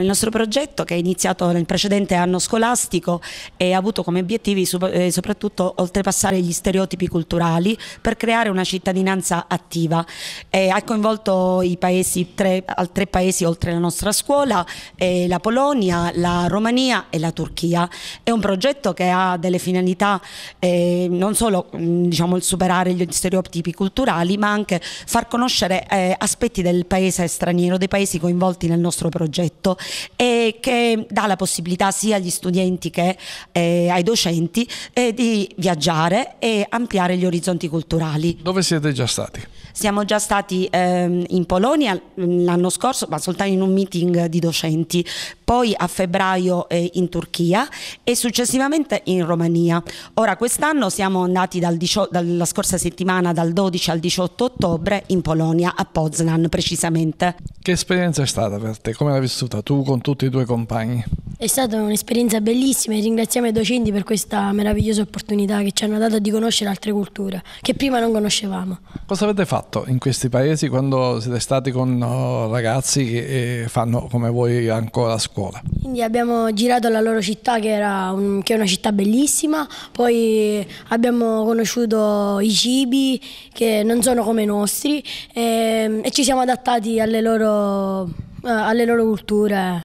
il nostro progetto che è iniziato nel precedente anno scolastico e ha avuto come obiettivi eh, soprattutto oltrepassare gli stereotipi culturali per creare una cittadinanza attiva. Eh, ha coinvolto paesi, tre, tre, paesi oltre la nostra scuola, eh, la Polonia, la Romania e la Turchia. È un progetto che ha delle finalità eh, non solo mh, diciamo, il superare gli stereotipi culturali ma anche far conoscere eh, aspetti del paese straniero, dei paesi coinvolti nel nostro progetto e che dà la possibilità sia agli studenti che eh, ai docenti eh, di viaggiare e ampliare gli orizzonti culturali. Dove siete già stati? Siamo già stati ehm, in Polonia l'anno scorso, ma soltanto in un meeting di docenti, poi a febbraio eh, in Turchia e successivamente in Romania. Ora quest'anno siamo andati dal 18, dalla scorsa settimana dal 12 al 18 ottobre in Polonia, a Poznan precisamente. Che esperienza è stata per te? Come l'hai vissuta tu con tutti i tuoi compagni? È stata un'esperienza bellissima e ringraziamo i docenti per questa meravigliosa opportunità che ci hanno dato di conoscere altre culture che prima non conoscevamo. Cosa avete fatto in questi paesi quando siete stati con oh, ragazzi che eh, fanno come voi ancora a scuola? Quindi abbiamo girato la loro città che, un, che è una città bellissima, poi abbiamo conosciuto i cibi che non sono come i nostri e, ehm, e ci siamo adattati alle loro, eh, alle loro culture